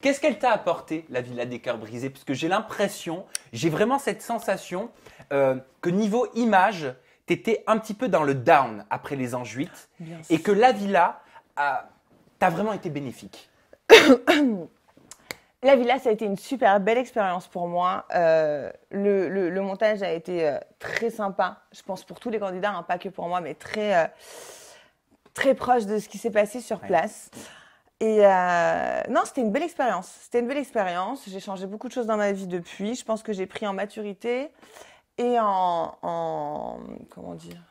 Qu'est-ce qu'elle t'a apporté, la Villa des Cœurs Brisés Parce que j'ai l'impression, j'ai vraiment cette sensation euh, que niveau image, étais un petit peu dans le down après les Anjuites et que la Villa t'a vraiment été bénéfique. la Villa, ça a été une super belle expérience pour moi. Euh, le, montage a été euh, très sympa, je pense pour tous les candidats, hein, pas que pour moi, mais très, très proche de ce qui s'est passé sur place. Et euh, non, c'était une belle expérience. C'était une belle expérience. J'ai changé beaucoup de choses dans ma vie depuis. Je pense que j'ai pris en maturité et en, comment dire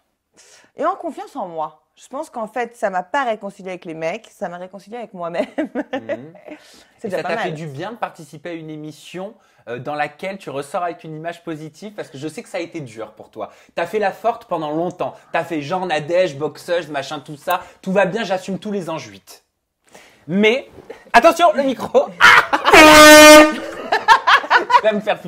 et en confiance en moi. Je pense qu'en fait, ça m'a pas réconcilié avec les mecs, ça m'a réconcilié avec moi-même. Mhm. ça t'a fait du bien de participer à une émission euh, dans laquelle tu ressors avec une image positive parce que je sais que ça a été dur pour toi. Tu as fait la forte pendant longtemps. Tu as fait genre Nadège, boxeuse, machin, tout ça. Tout va bien, j'assume tous les enjuites. Mais attention, le micro. tu me faire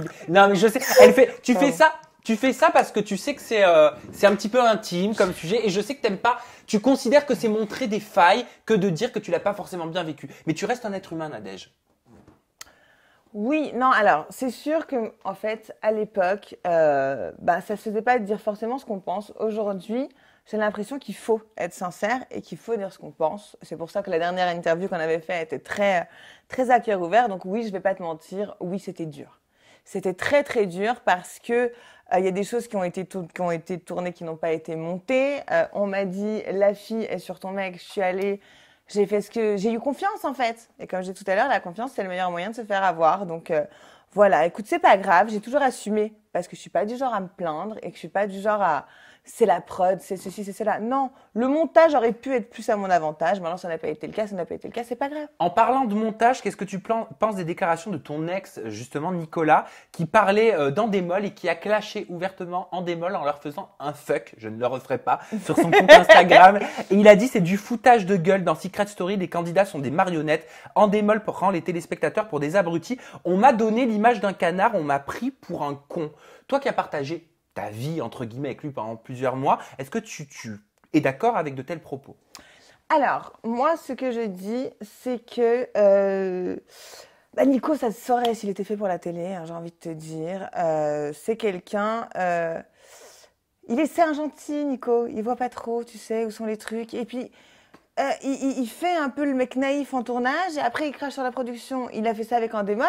Tu fais ça. Tu fais ça parce que tu sais que euh, c'est un petit peu intime comme sujet et je sais que t'aimes pas. Tu considères que c'est montrer des failles que de dire que tu l'as pas forcément bien vécu. Mais tu restes un être humain, Nadège. Oui, non, alors c'est sûr que en fait à l'époque, euh, bah, ça se faisait pas de dire forcément ce qu'on pense. Aujourd'hui, j'ai l'impression qu'il faut être sincère et qu'il faut dire ce qu'on pense. C'est pour ça que la dernière interview qu'on avait faite était très, très à cœur ouvert. Donc oui, je vais pas te mentir, oui, c'était dur. C'était très très dur parce que euh, il y a des choses qui ont été qui ont été tournées qui n'ont pas été montées. Euh, on m'a dit la fille est sur ton mec. Je suis allée, j'ai fait ce que j'ai eu confiance en fait. Et comme j'ai tout à l'heure, la confiance c'est le meilleur moyen de se faire avoir. Donc euh, voilà, écoute, c'est pas grave, j'ai toujours assumé parce que je suis pas du genre à me plaindre et que je suis pas du genre à c'est la prod, c'est ceci, c'est cela. Non, le montage aurait pu être plus à mon avantage. mais alors ça n'a pas été le cas, ça n'a pas été le cas, c'est pas grave. En parlant de montage, qu'est-ce que tu penses des déclarations de ton ex, justement Nicolas, qui parlait euh, d'Endemol dans et qui a clashé ouvertement en démol en leur faisant un fuck, je ne le referai pas, sur son compte Instagram. et il a dit c'est du foutage de gueule dans Secret Story, les candidats sont des marionnettes. En démol prend les téléspectateurs pour des abrutis. On m'a donné l'image d'un canard, on m'a pris pour un con. Toi qui as partagé ta vie, entre guillemets, avec lui pendant plusieurs mois. Est-ce que tu, tu es d'accord avec de tels propos Alors, moi, ce que je dis, c'est que... Euh, bah, Nico, ça se saurait s'il était fait pour la télé, hein, j'ai envie de te dire. Euh, c'est quelqu'un... Euh, il est un gentil, Nico. Il voit pas trop, tu sais, où sont les trucs. Et puis, euh, il, fait un peu le mec naïf en tournage, et après il crache sur la production. Il a fait ça avec un démol,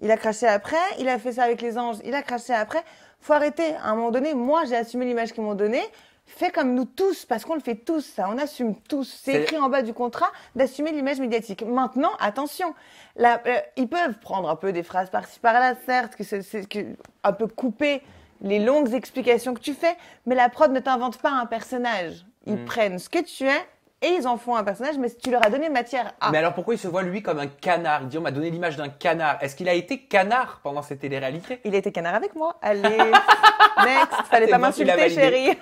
il a craché après, il a fait ça avec les anges, il a craché après. Faut arrêter. À un moment donné, moi j'ai assumé l'image qu'ils m'ont donnée. Fais comme nous tous, parce qu'on le fait tous, ça, on assume tous. C'est écrit en bas du contrat d'assumer l'image médiatique. Maintenant, attention, euh, ils peuvent prendre un peu des phrases par-ci par-là, certes, que c'est un peu couper les longues explications que tu fais, mais la prod ne t'invente pas un personnage. Ils mm. prennent ce que tu es et ils en font un personnage, mais tu leur as donné matière à. Mais alors pourquoi il se voit lui comme un canard Il dit on m'a donné l'image d'un canard. Est-ce qu'il a été canard pendant ces réalité Il était canard avec moi. Allez, next, fallait pas m'insulter, chérie.